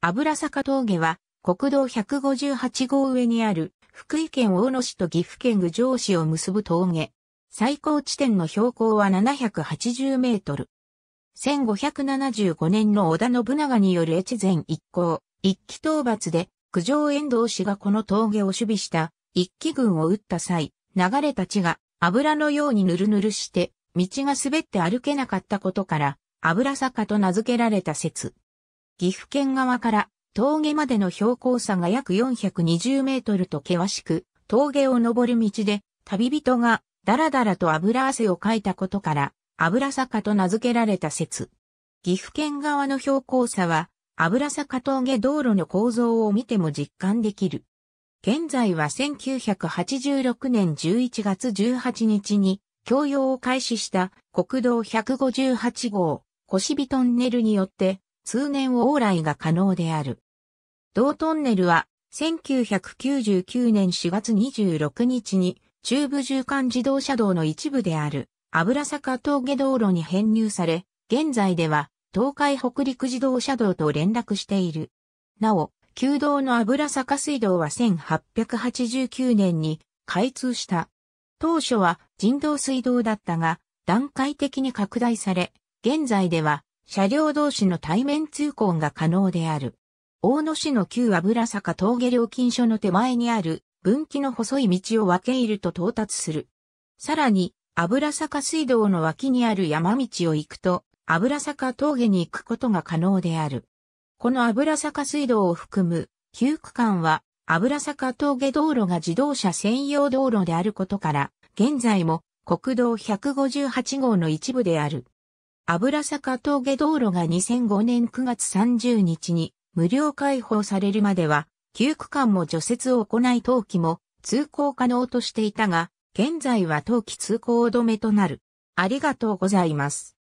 油坂峠は国道158号上にある福井県大野市と岐阜県郡上市を結ぶ峠。最高地点の標高は780メートル。1575年の織田信長による越前一行、一騎討伐で、九条遠藤氏がこの峠を守備した一騎軍を撃った際、流れた血が油のようにぬるぬるして、道が滑って歩けなかったことから、油坂と名付けられた説。岐阜県側から峠までの標高差が約420メートルと険しく、峠を登る道で、旅人がだらだらと油汗をかいたことから、油坂と名付けられた説。岐阜県側の標高差は、油坂峠道路の構造を見ても実感できる。現在は1986年11月18日に、供用を開始した国道158号、コ火トンネルによって通年往来が可能である。同トンネルは、1999年4月26日に、中部縦貫自動車道の一部である、油坂峠道路に編入され、現在では、東海北陸自動車道と連絡している。なお、旧道の油坂水道は1889年に開通した。当初は人道水道だったが、段階的に拡大され、現在では車両同士の対面通行が可能である。大野市の旧油坂峠料金所の手前にある分岐の細い道を分け入ると到達する。さらに、油坂水道の脇にある山道を行くと、油坂峠に行くことが可能である。この油坂水道を含む9区間は油坂峠道路が自動車専用道路であることから、現在も国道158号の一部である。油坂峠道路が2005年9月30日に無料開放されるまでは、9区間も除雪を行い冬季も通行可能としていたが、現在は冬季通行止めとなる。ありがとうございます。